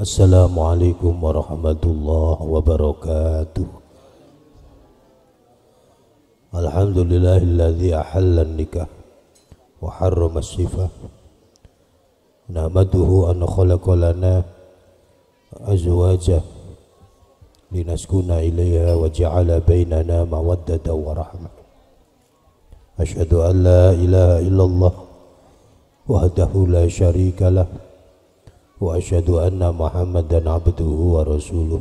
Assalamualaikum warahmatullahi wabarakatuh Alhamdulillahilladzi ahalla nikah wa harrama Nahmaduhu an khalaqa lana azwaja linaskuna ilaiha wa ja'ala bainana mawaddata wa rahmah Ashhadu an la ilaha illallah wahdahu la syarika lahu وأشهد أن محمدا عبده ورسوله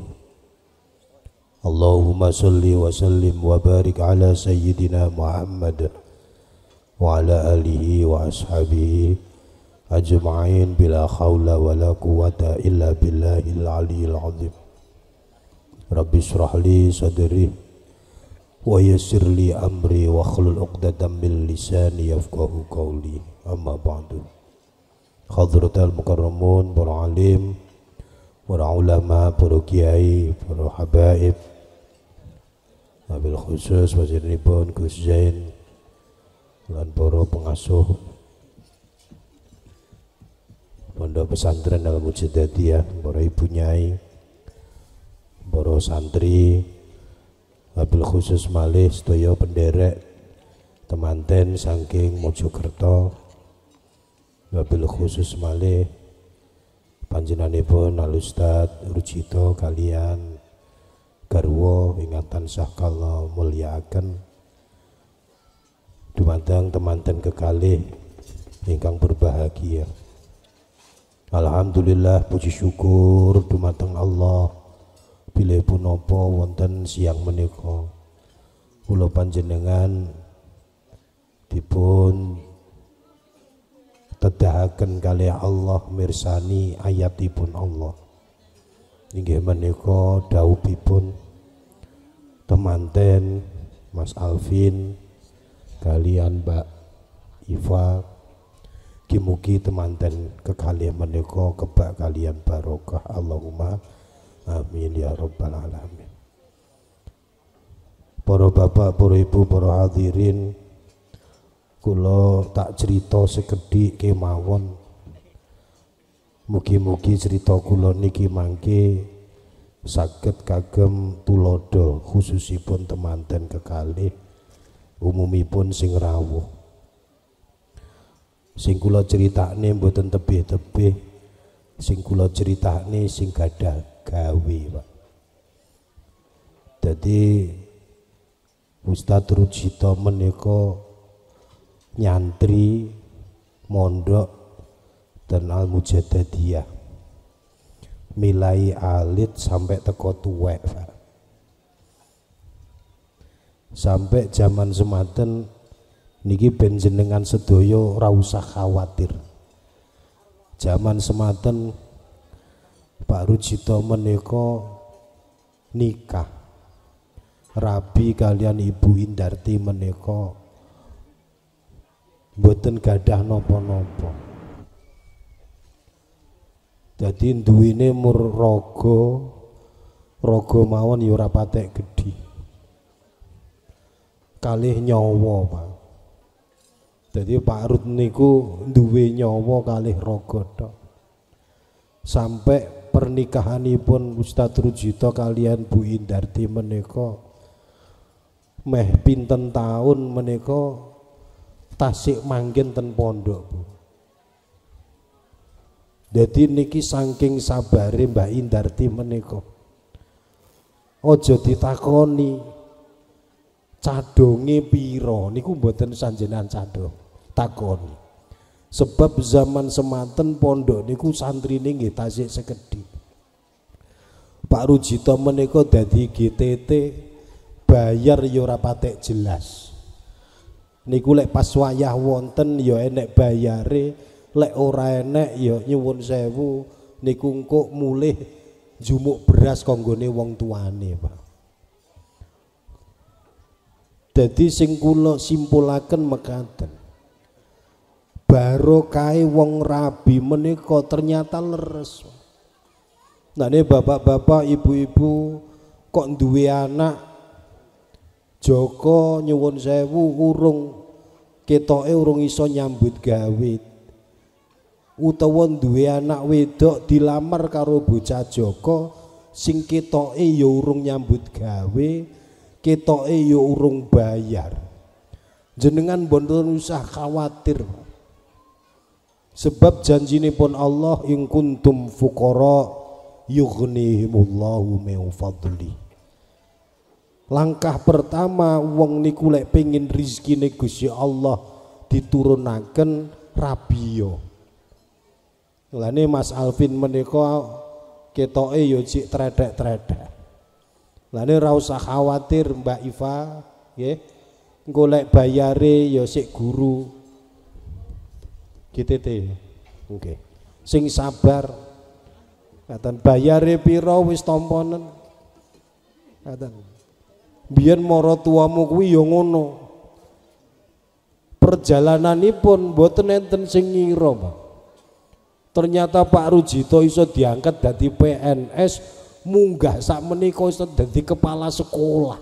اللهم صل وسلم وبارك على سيدنا محمد وعلى آله وأصحابه أجمعين بلا حول ولا قوة إلا بالله العلي العظيم رب اشرح لي صدري ويسر لي أمري واخلل عقدة من لساني يفقه قولي أما بعد Hadratul Mukarramun, para alim, para ulama, para kiai, para habaib, wabil khusus waziripun Gus Zain lan para pengasuh pondok pesantren dalam Mujadadiyah, para ibu nyai, para santri, wabil khusus malih sedaya penderek temanten saking Mojokerto, wabil khusus malih Panjenanipun Alustad Rucito Rujito kalian Garwo ingatan sah kala mulyaaken dumanteng temanten kekalih ingkang berbahagia Alhamdulillah puji syukur dumateng Allah pun punopo wonten siang menika ulo panjenengan dipun tedahaken kali Allah mirsani ayatipun Allah inggih menika pun temanten Mas Alvin kalian Mbak Iva Kimuki, temanten kekalian menika kebak kalian barokah Allahumma amin ya rabbal alamin para bapak, para ibu, para hadirin kula tak cerita sekedhik kemawon mugi-mugi cerita kula niki mangke saged kagem tulodo khususipun temanten kekalih umumipun sing rawuh sing kula critakne mboten tebih-tebih sing kula critakne sing gadah gawe Pak dadi Ustadz Rujito menika nyantri mondok dan al mujadadiyah milai alit sampai teko tuwek Pak. sampai zaman sematen niki dengan sedoyo rausah khawatir zaman sematen Pak Rujito meneko nikah Rabi kalian Ibu Indarti meneko buatan gadah nopo nopo jadi duwine mur rogo, rogo mawon yura ya patek gede. kalih nyawa Pak Jadi Pak Rut niku duwe nyawa kalih rogo tok sampai pernikahanipun Ustadz Rujito kalian Bu Indarti meneko. meh pinten tahun meneko tasik mangkin ten pondok bu. Jadi niki saking sabare Mbak Indarti menika. Ojo ditakoni cadonge piro niku mboten sanjenan cadong takoni. Sebab zaman semanten pondok niku santri nggih tasik sekedhik. Pak Rujito menika dadi GTT bayar yo ya patek jelas niku lek pas wayah wonten ya enek bayare lek ora enek ya nyuwun sewu niku engko mulih jumuk beras kanggone wong tuane Pak Dadi sing kula simpulaken mekaten kai wong rabi menika ternyata leres. Nah ini bapak-bapak, ibu-ibu kok duwe anak Joko nyuwun sewu urung ketoke urung iso nyambut gawe utawa duwe anak wedok dilamar karo bocah Joko sing ketoke ya urung nyambut gawe ketoke ya urung bayar jenengan bonden usah khawatir sebab janjine pun Allah ing kuntum fuqara yughnihimullahu min Langkah pertama wong niku lek pengin rezekine Gusti Allah diturunaken rabiya. Lane Mas Alvin menika ketoke yo cik tredek-tredek. Lane ra usah khawatir Mbak Iva, nggih. lek bayare yo sik guru. GTT. oke, Okay. Sing sabar. Ngaten bayare piro wis tomponen. Ngaten biyen mara tuamu kuwi ya ngono perjalananipun boten enten sing ngira ternyata Pak Rujito iso diangkat dadi PNS munggah sak menika iso dadi kepala sekolah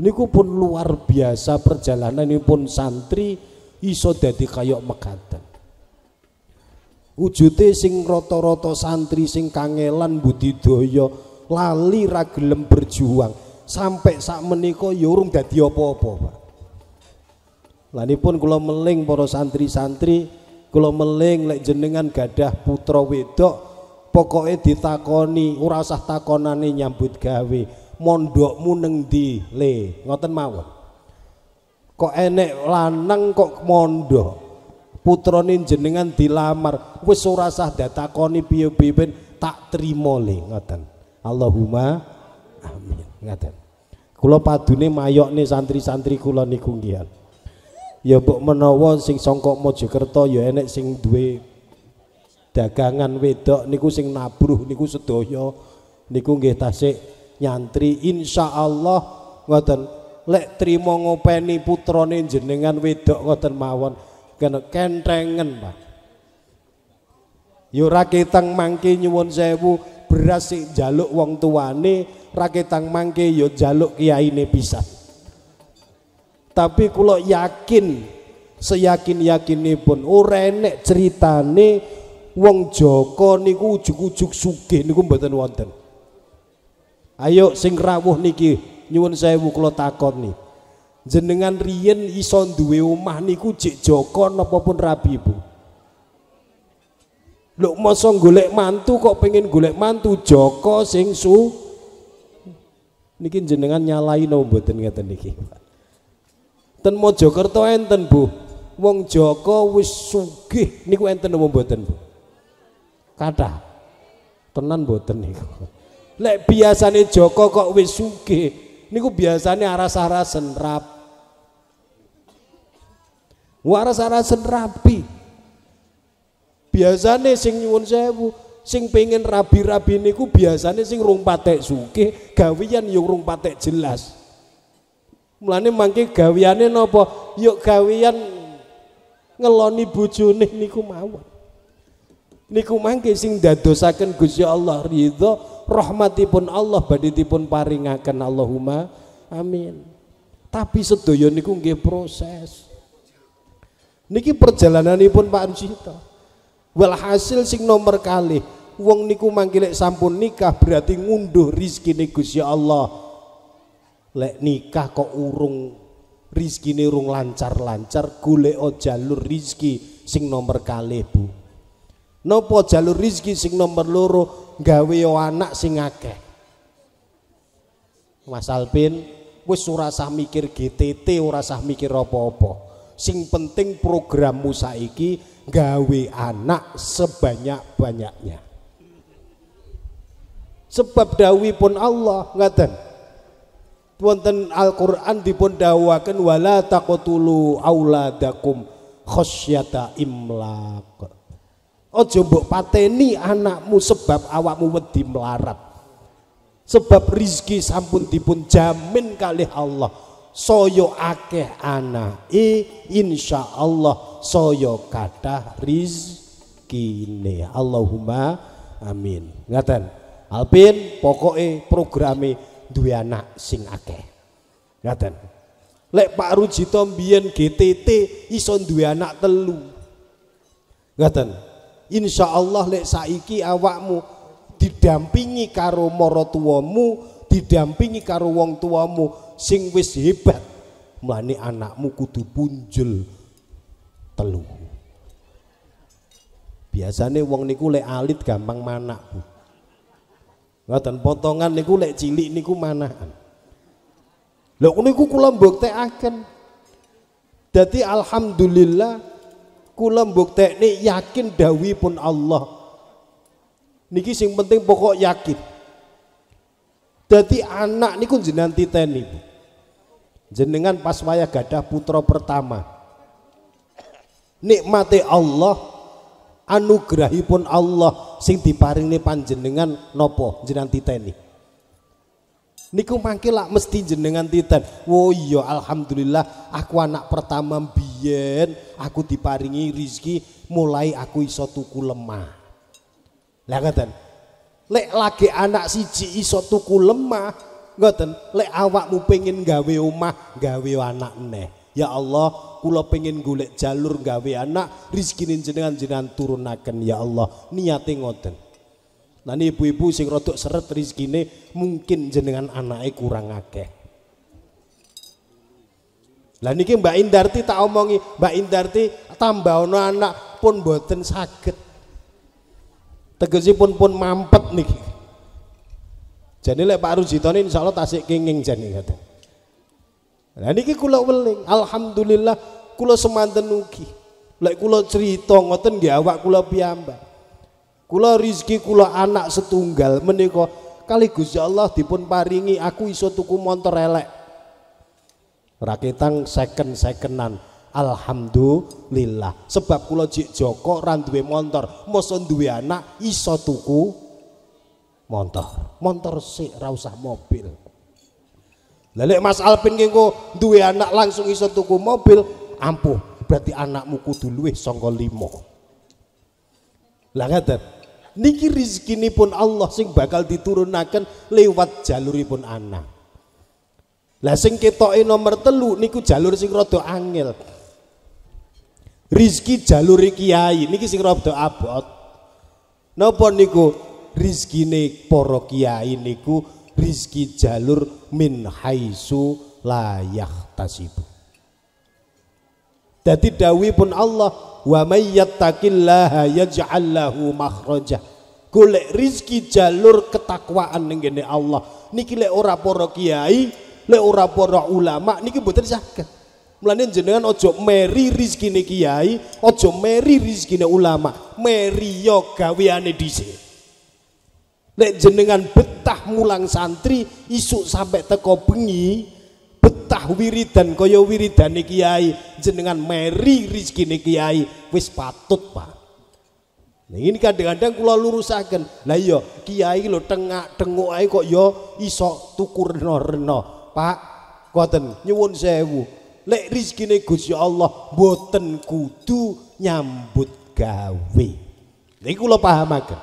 niku pun luar biasa perjalananipun santri iso dadi kayok mekaten wujute sing rata-rata santri sing kangelan budidaya lali ra gelem berjuang sampai sak meniko yurung ya urung dadi apa-apa, Pak. Lanipun kula meling para santri-santri, kula meling lek jenengan gadah putra wedok, pokoknya ditakoni, ora usah takonane nyambut gawe. Mondokmu neng di Le, ngoten mawon. Kok enek lanang kok mondok? putronin jenengan dilamar, wis ora usah datakoni piye-piye tak trimo le, ngoten. Allahumma amin ngaten kula padune mayokne santri-santri kula niku nggih ya mbok menawa sing sangka Mojokerto ya enek sing duwe dagangan wedok niku sing nabruh niku sedaya niku nggih tasik nyantri insyaallah ngoten lek trimo ngopeni putrane jenengan wedok ngoten mawon kena kentengen Pak yo ya ra keteng mangke nyuwun sewu beras sik njaluk wong tuane, raketang mangke yo ya jaluk kiyaine pisan. Tapi kulo yakin seyakin-yakinipun ora cerita critane wong Joko niku ujug-ujug sugih niku mboten wonten. Ayo sing rawuh niki nyuwun sewu kula nih. Jenengan riyen iso duwe omah niku jek Joko napa pun rabi Bu. Lho masa golek mantu kok pengen golek mantu Joko sing su niki jenengan nyalai no mboten ngeten niki ten Mojokerto enten Bu wong Joko wis sugih niku enten apa mboten Bu kada tenan mboten niku lek biasane Joko kok wis sugih niku biasane aras-arasen rap waras-arasen rapi biasane sing nyuwun sewu sing pengen rabi-rabi niku biasane sing rung patek suke gawian yuk ya rung patek jelas mulane mangke gawiane nopo, yuk ya gawian ngeloni bujune niku mawon niku mangke sing dadosaken Gusti Allah ridho rahmatipun Allah baditipun paringaken Allahumma amin tapi sedaya niku nggih proses niki perjalananipun Pak Arsito Walhasil sing nomor kali wong niku mangkilek sampun nikah berarti ngunduh rizki rizkine ya Allah. Lek nikah kok urung rizki urung lancar-lancar o jalur rizki sing nomor kali Bu. Napa jalur rizki sing nomor loro gawe anak sing akeh. Mas Alpin wis ora sah mikir GTT, ora sah mikir apa-apa. Sing penting programmu saiki gawe anak sebanyak-banyaknya. Sebab dawi pun Allah ngaten. Wonten Al-Qur'an dipun dawuhaken wala taqtulu auladakum khasyata imlaq. Ojo mbok pateni anakmu sebab awakmu wedi melarat. Sebab rizki sampun dipun jamin kali Allah Soyo akeh anake insyaallah saya kathah rizkine Allahumma amin ngaten Alpin pokoknya programi duwe anak sing akeh ngaten lek Pak Rujito mbiyen GTT iso duwe anak telu ngaten insyaallah lek saiki awakmu didampingi karo maratuwamu didampingi karo wong tuamu sing wis hebat mlane anakmu kudu punjul telu biasanya wong niku lek alit gampang manak Bu dan potongan niku lek cilik niku manaan. lho niku kula akan, jadi alhamdulillah kula mbuktekne yakin Dawi pun Allah niki sing penting pokok yakin jadi anak niku jenengan titeni. Jenengan pas waya gadah putra pertama. Nikmate Allah anugerahipun Allah sing diparingi panjenengan nopo jenengan titeni. Niku mangke lak mesti jenengan titen. Wo iya alhamdulillah aku anak pertama biyen aku diparingi rizki mulai aku iso tuku lemah. Lah ngoten lek lagi anak siji iso tuku lemah ngoten lek awakmu pengen gawe omah gawe anak neh ya Allah kula pengen golek jalur gawe anak rizkinin jenengan jenengan turunaken ya Allah niate ngoten Nani ibu-ibu sing rodok seret rezekine mungkin jenengan anaknya kurang akeh. Lah niki Mbak Indarti tak omongi, Mbak Indarti tambah ana anak pun boten saged. Tegesi pun pun mampet nih. jadi lek Pak Rujito ini insya Allah tasik kenging jadi. kata nah niki kula weling Alhamdulillah kula semantan ugi lek kula cerita ngoten nggih awak kula piyambak kula rizki kula anak setunggal menika kali Gusti Allah dipun paringi aku iso tuku montor elek rakitang second secondan alhamdulillah sebab kula Joko ra duwe montor mosok duwe anak iso tuku montor montor sik ra usah mobil lelek Mas Alpin ki engko duwe anak langsung iso tuku mobil ampuh berarti anakmu kudu luwih songkol 5 lah ngaten niki pun Allah sing bakal diturunaken lewat jaluripun anak. Lah sing ketoke nomor telu niku jalur sing rada angel. Rizki jalur kiai niki sing rada abot. Napa niku rizkine para kiai niku rizki jalur min haisu la yahtasibu. Dadi dawuh pun Allah wa may yattaqillaha yaj'al lahu makhraja. Golek rizki jalur ketakwaan ning Allah. Niki lek ora para kiai, lek ora para ulama niki mboten saged. Mulane jenengan ojo meri rizkine kiai, ojo meri rizkine ulama, meri yo ya gaweane dhisik. Nek jenengan betah mulang santri isuk sampai teko bengi, betah wiridan kaya wiridane kiai, jenengan meri rizkine kiai wis patut, Pak. Nah, ini kadang-kadang kula lurusaken. Lah iya, kiai lho tengak tengok ae kok yo ya iso tuku rena Pak, ngoten nyuwun sewu lek rizkine, Gusti Allah boten kudu nyambut gawe niki kula pahamaken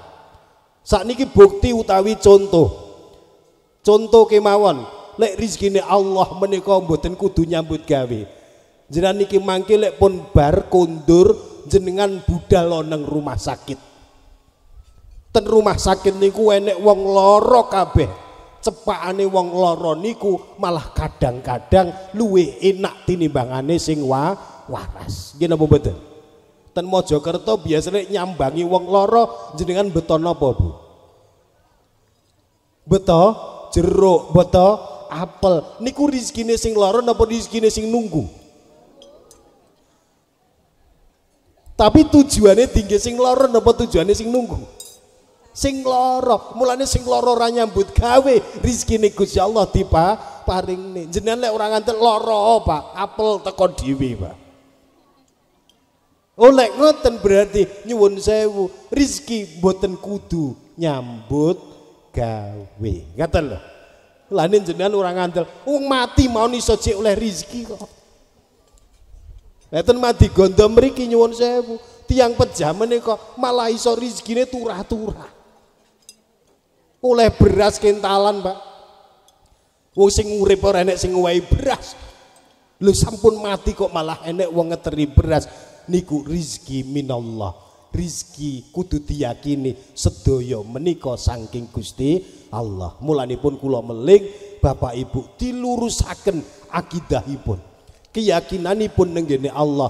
sakniki bukti utawi contoh contoh kemawon lek rizkine Allah menika boten kudu nyambut gawe jenengan niki mangke lek pun bar kondur jenengan budal nang rumah sakit ten rumah sakit niku enek wong lara kabeh cepakane wong lara niku malah kadang-kadang luwe enak tinimbangane sing wa waras. Nggih napa mboten? Ten Mojokerto biasanya nyambangi wong lara jenengan beton apa Bu? Beto jeruk, beto apel. Niku rezekine sing lara napa rezekine sing nunggu? Tapi tujuannya tinggi sing lara napa tujuannya sing nunggu? sing loro mulane sing loro ora nyambut gawe rezekine Gusti Allah tiba nih jenengan lek ora nganti loro Pak apel teko dhewe Pak oleh oh, ngoten berarti nyuwun sewu rizki boten kudu nyambut gawe ngaten lo lanin jenengan orang ngantel wong mati mau iso cek oleh rizki kok Neten mati gondom riki nyuwun sewu tiang pejamen kok malah iso rizkine turah-turah oleh beras kentalan pak wong sing urip ora enek sing ngowahi beras lu sampun mati kok malah enek wong ngeteri beras niku rizki minallah rizki kudu diyakini sedaya menika saking Gusti Allah mulanipun kula meling Bapak Ibu dilurusaken akidahipun keyakinanipun nenggene Allah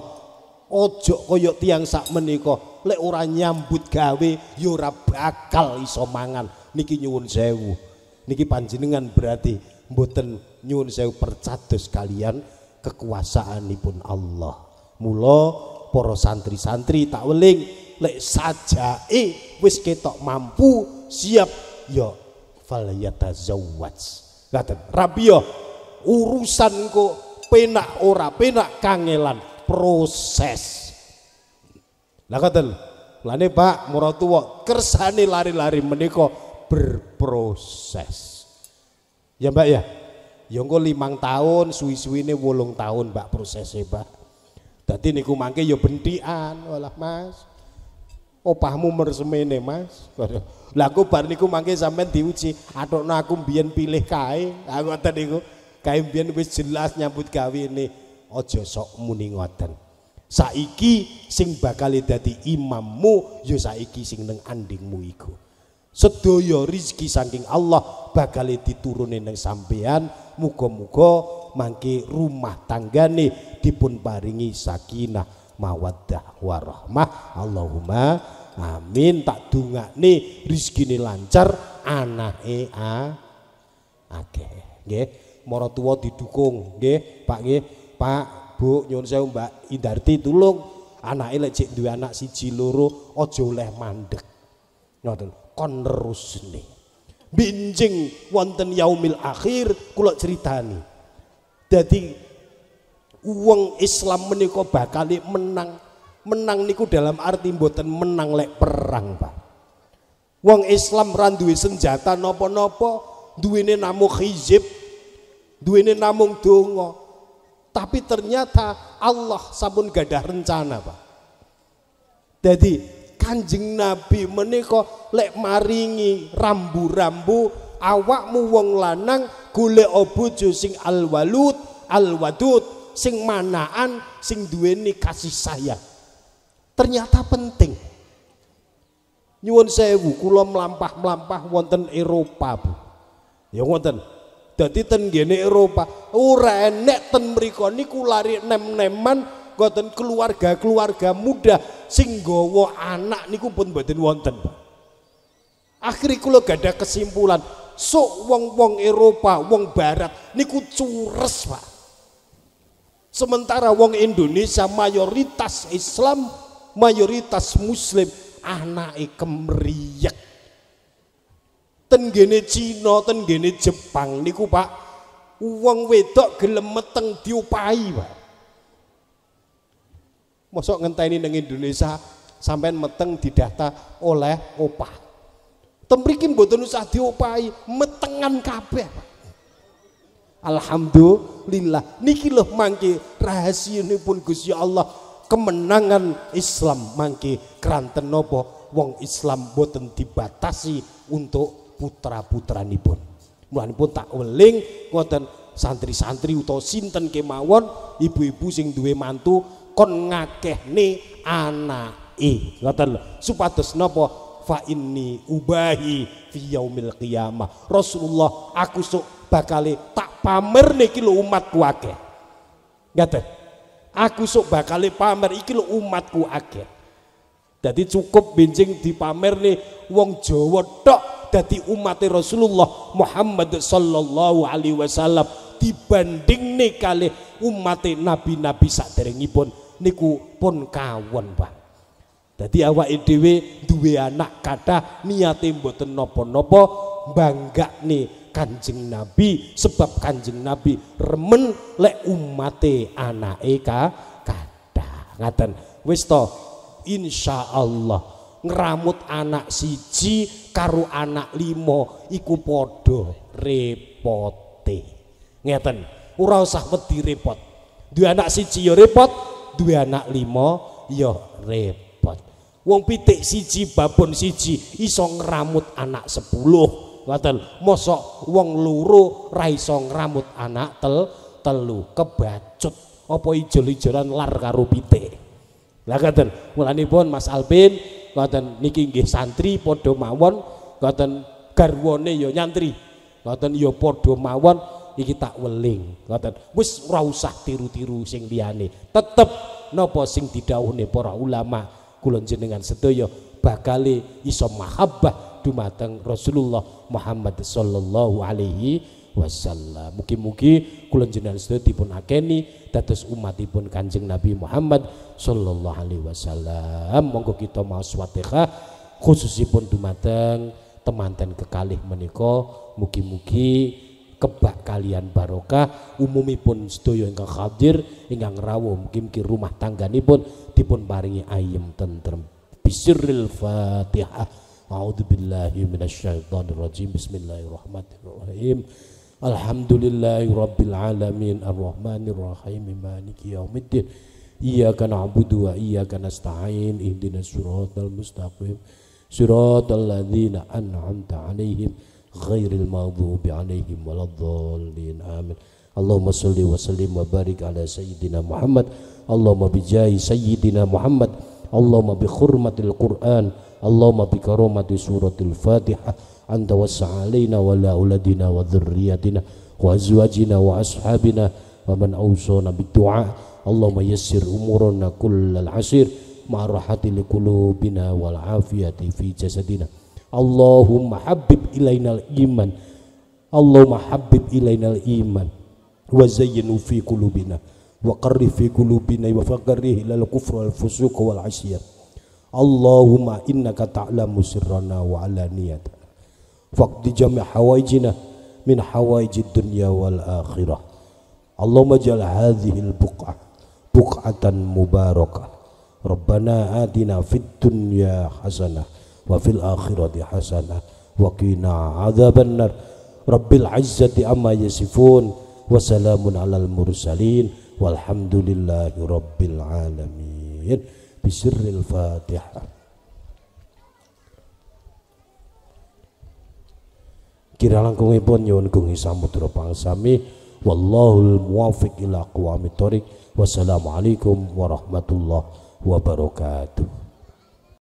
ojo koyok tiang sak menika lek ora nyambut gawe ya bakal iso mangan niki nyuwun sewu niki panjenengan berarti mboten nyuwun sewu percados kalian kekuasaanipun Allah mula para santri-santri tak weling lek sajake wis ketok mampu siap ya falyatazawwaj ngaten rabiyo ya, urusan kok penak ora penak kangelan proses lah katen lane Pak Muratuwa kersane lari-lari menika berproses. Ya mbak ya, ya engko limang tahun, suwi ini wolong tahun mbak prosesnya mbak. tadi niku mangke ya bentian, walah mas. Opahmu mersemene mas. Lah aku bar niku mangke sampean diuji, atokno aku pilih kae. Aku ngoten niku. Kae mbiyen wis jelas nyambut gawe ini. ojo sok muni ngoten. Saiki sing bakal dadi imammu ya saiki sing neng andingmu iku. Sedoyo rizki saking Allah bakal diturunin yang sampean muga-muga mangke rumah tanggane dipun paringi sakinah mawaddah warahmah Allahumma amin tak nih rizki nih lancar anak ea a nge moro tua didukung nge Pak nge Pak Bu nyon saya Mbak Indarti tulung anak lek cek dua anak si loro ojo oleh mandek ngoten Konrus nih, binjing wonten yaumil akhir cerita nih. Jadi uang Islam menikoba bakal menang menang niku dalam arti mboten menang lek perang Pak Uang Islam ra duwe senjata napa-napa duwene namung khizib duwene namung dongo. tapi ternyata Allah sampun gadah rencana Pak jadi Kanjeng Nabi meniko lek maringi rambu-rambu awakmu wong lanang gule bojo sing alwalud, alwadud, sing manaan, sing duweni kasih sayang. Ternyata penting. Nyuwun sewu kula melampah melampah wonten Eropa, Bu. Ya wonten. Dadi ten gene Eropa ora enek ten mriku niku lari nem-neman Goten keluarga-keluarga muda sing anak niku pun mboten wonten. Akhire kula gadah kesimpulan, sok wong-wong Eropa, wong barat niku cures, Pak. Sementara wong Indonesia mayoritas Islam, mayoritas muslim, anake kemriyek. Tenggene Cina, tenggene Jepang niku Pak, uang wedok gelem meteng diupahi, Pak. Mosok ngenteni dengan Indonesia sampean meteng didata oleh opah. Temriki mboten usah diopahi, metengan kabeh. Alhamdulillah niki lho mangke rahasinipun Gusti Allah kemenangan Islam mangke keranten napa wong Islam boten dibatasi untuk putra-putranipun. pun tak weling ngoten santri-santri utawa sinten kemawon ibu-ibu sing duwe mantu kon ngakehne anak ngoten lho supados napa fa ini ubahi fi yaumil qiyamah Rasulullah aku sok bakale tak pamer nih kilo umatku akeh ngoten aku sok bakale pamer iki lho umatku akeh jadi cukup benjing dipamer nih wong Jawa tok Jadi umat Rasulullah Muhammad sallallahu alaihi wasallam dibanding nih kali umat nabi-nabi saderengipun niku pun kawon Pak Jadi awak dhewe duwe anak kata niate mboten nopo bangga nih Kanjeng Nabi sebab Kanjeng Nabi remen lek umate anak eka kata ngaten wis to insyaallah ngeramut anak siji karu anak limo iku podo repote ngeten ora usah wedi repot Dua anak siji yo ya repot dua anak lima yo ya repot wong pitik siji babon siji iso rambut anak sepuluh ngoten mosok wong luru, ra iso ngramut anak tel telu kebacut apa ijol-ijolan lar karo pitik lah ngoten mulanipun Mas Alvin ngoten niki nggih santri padha mawon ngoten garwane yo ya nyantri ngoten yo ya padha mawon iki tak weling ngoten wis ora usah tiru-tiru sing liyane tetep napa sing didhawuhne para ulama kula jenengan sedaya bakale iso mahabbah dumateng Rasulullah Muhammad sallallahu alaihi wasallam. Mugi-mugi kula jenengan sedaya dipun akeni dados umatipun Kanjeng Nabi Muhammad sallallahu alaihi wasallam. Monggo kita maos Fatihah khususipun dumateng temanten kekalih menika mugi-mugi kebak kalian barokah umumipun sedaya ingkang hadir ingkang rawuh mungkin mugi rumah tangganipun dipun paringi ayem tentrem bisirril fatihah a'udzu billahi minasyaitonir rajim bismillahirrahmanirrahim alhamdulillahi rabbil alamin arrahmanir rahim maliki yaumiddin iyyaka na'budu wa iyyaka nasta'in ihdinas siratal mustaqim siratal ladzina an'amta 'alaihim ghairil maghdubi alaihim waladdallin amin Allahumma salli wa sallim wa barik ala sayyidina Muhammad Allahumma bijai sayyidina Muhammad Allahumma bi hurmatil Qur'an Allahumma bi karamati suratil Fatihah anta wassa wa la uladina wa dhurriyyatina wa azwajina wa ashabina wa man awsana bid du'a Allahumma yassir umurana kullal asir ma'rahati liqulubina wal afiyati fi jasadina Allahumma habib ilainal iman Allahumma habib ilainal iman wa zayyinu fi kulubina, wa qarrif fi kulubina, wa faqrih ilal kufra al fusuq wal asyir Allahumma innaka ta'lamu sirrana wa alaniyatana faqdi jami' hawaijina min hawaijid dunya wal akhirah Allahumma jal hadhil buq'ah buq'atan mubarakah Rabbana atina fid dunya hasanah wa fil akhirati hasanah wa qina adzabannar rabbil izzati amma yasifun wa salamun alal mursalin walhamdulillahi rabbil alamin bisirril fatihah kira langkungipun nyuwun gungi samudra pangsami wallahul muwaffiq ila aqwamit thoriq wassalamualaikum warahmatullahi wabarakatuh